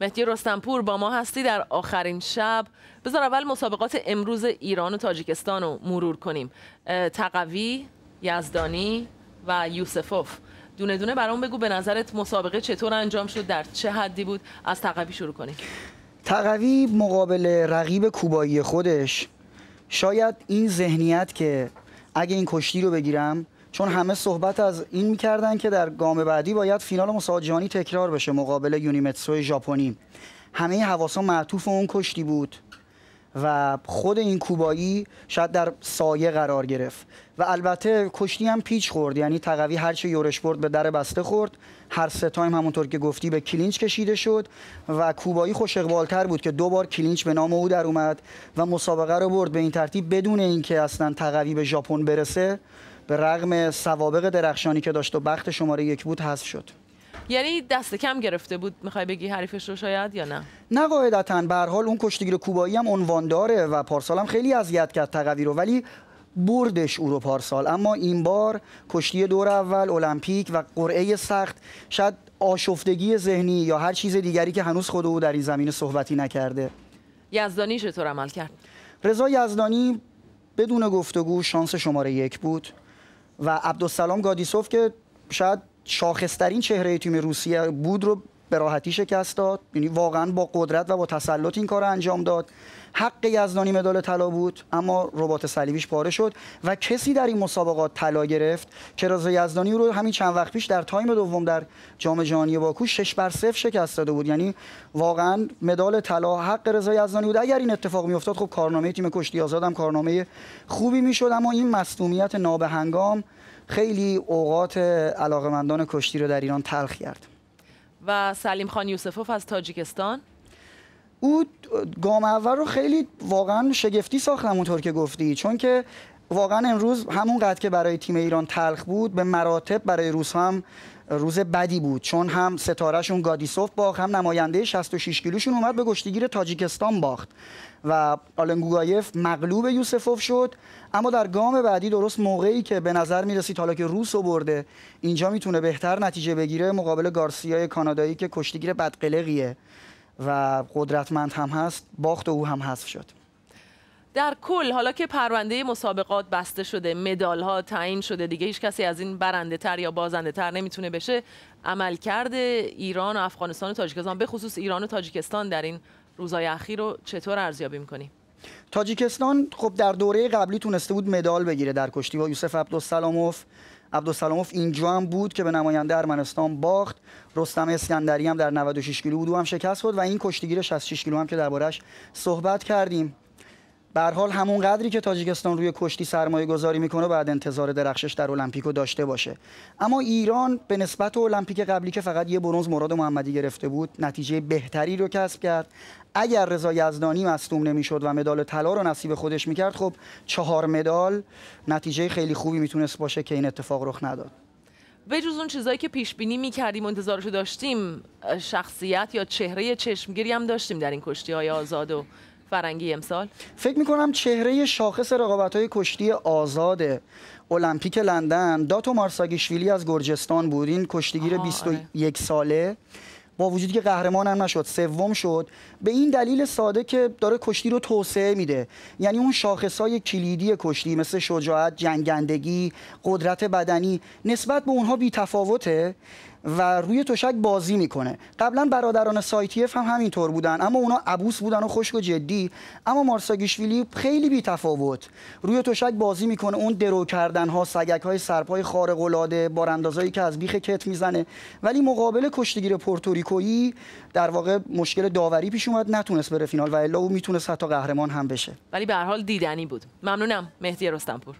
مهدی رستنپور با ما هستی در آخرین شب بذار اول مسابقات امروز ایران و تاجیکستان رو مرور کنیم تقوی یزدانی و یوسفوف دونه دونه برام بگو به نظرت مسابقه چطور انجام شد در چه حدی بود از تقوی شروع کنیم تقوی مقابل رقیب کوبایی خودش شاید این ذهنیت که اگه این کشتی رو بگیرم چون همه صحبت از این میکردن که در گام بعدی باید فینال مساعد تکرار بشه مقابل یونیمتسو ژاپنی همه حواسا معطوف اون کشتی بود و خود این کوبایی شاید در سایه قرار گرفت و البته کشتی هم پیچ خورد یعنی تقوی هرچه یورش برد به در بسته خورد هر سه تایم همونطور که گفتی به کلینچ کشیده شد و کوبایی خوش اقبالتر بود که دو بار کلینچ به نام او در اومد و مسابقه رو برد به این ترتیب بدون اینکه اصلا تقوی به ژاپن برسه به رغم سوابق درخشانی که داشت و بخت شماره یک بود حذف شد یعنی دست کم گرفته بود میخوای بگی حریفش رو شاید یا نه نه قاعدتا به هر حال اون کشتیگیر کوبایی هم عنوان داره و پارسال هم خیلی اذیت کرد تقوی رو ولی بردش او رو پارسال اما این بار کشتی دور اول المپیک و قرعه سخت شاید آشفتگی ذهنی یا هر چیز دیگری که هنوز خود او در این زمینه صحبتی نکرده یزدانی چطور عمل کرد رضا یزدانی بدون گفتگو شانس شماره یک بود و عبدالسلام گادیسوف که شاید شاخصترین چهره تیم روسیه بود رو به راحتی شکست داد یعنی واقعا با قدرت و با تسلط این کار انجام داد حق یزدانی مدال طلا بود اما ربات صلیبیش پاره شد و کسی در این مسابقات طلا گرفت که رضا یزدانی رو همین چند وقت پیش در تایم دوم در جام جهانی باکو 6 بر 0 شکست داده بود یعنی واقعا مدال طلا حق رضا یزدانی بود اگر این اتفاق میافتاد خب کارنامه تیم کشتی آزاد هم کارنامه خوبی میشد اما این مصونیت نابهنگام خیلی اوقات علاقمندان کشتی رو در ایران تلخ کرد و سلیم خان یوسفوف از تاجیکستان او گام اول رو خیلی واقعا شگفتی ساختم اونطور که گفتی چون که واقعا امروز همون قد که برای تیم ایران تلخ بود به مراتب برای روس هم روز بدی بود چون هم ستارهشون گادیسوف باخت هم نماینده 66 کیلوشون اومد به گشتیگیر تاجیکستان باخت و آلنگوگایف مغلوب یوسفوف شد اما در گام بعدی درست موقعی که به نظر میرسید حالا که روس برده اینجا میتونه بهتر نتیجه بگیره مقابل گارسیای کانادایی که کشتیگیر بدقلقیه و قدرتمند هم هست باخت و او هم حذف شد در کل حالا که پرونده مسابقات بسته شده مدال ها تعیین شده دیگه هیچ کسی از این برنده تر یا بازنده تر نمیتونه بشه عملکرد ایران و افغانستان و تاجیکستان به خصوص ایران و تاجیکستان در این روزهای اخیر رو چطور ارزیابی میکنی؟ تاجیکستان خب در دوره قبلی تونسته بود مدال بگیره در کشتی با یوسف عبدالسلاموف عبدالسلاموف اینجا هم بود که به نماینده ارمنستان باخت رستم اسکندری هم در 96 کیلو بود و هم شکست خورد و این کشتیگیر 66 کیلو هم که دربارش صحبت کردیم به حال همون قدری که تاجیکستان روی کشتی سرمایه گذاری میکنه بعد انتظار درخشش در المپیکو داشته باشه اما ایران به نسبت المپیک قبلی که فقط یه برونز مراد محمدی گرفته بود نتیجه بهتری رو کسب کرد اگر رضا یزدانی مصدوم نمیشد و مدال طلا رو نصیب خودش میکرد خب چهار مدال نتیجه خیلی خوبی میتونست باشه که این اتفاق رخ نداد به جز اون چیزایی که پیش بینی میکردیم و انتظارشو داشتیم شخصیت یا چهره چشمگیری هم داشتیم در این کشتی های آزاد و فرنگی امسال فکر میکنم چهره شاخص رقابت های کشتی آزاد المپیک لندن داتو مارساگیشویلی از گرجستان بود این کشتیگیر 21 آره. ساله با وجودی که قهرمان هم نشد سوم شد به این دلیل ساده که داره کشتی رو توسعه میده یعنی اون های کلیدی کشتی مثل شجاعت جنگندگی قدرت بدنی نسبت به اونها بی تفاوته و روی تشک بازی میکنه قبلا برادران سایتیف هم همینطور بودن اما اونا عبوس بودن و خشک و جدی اما مارساگیشویلی خیلی بی تفاوت روی تشک بازی میکنه اون درو کردن ها سگک های سرپای خارق العاده باراندازایی که از بیخ کت میزنه ولی مقابل کشتیگیر پورتوریکویی در واقع مشکل داوری پیش اومد نتونست بره فینال و الا او میتونست حتی قهرمان هم بشه ولی به هر حال دیدنی بود ممنونم مهدی رستمپور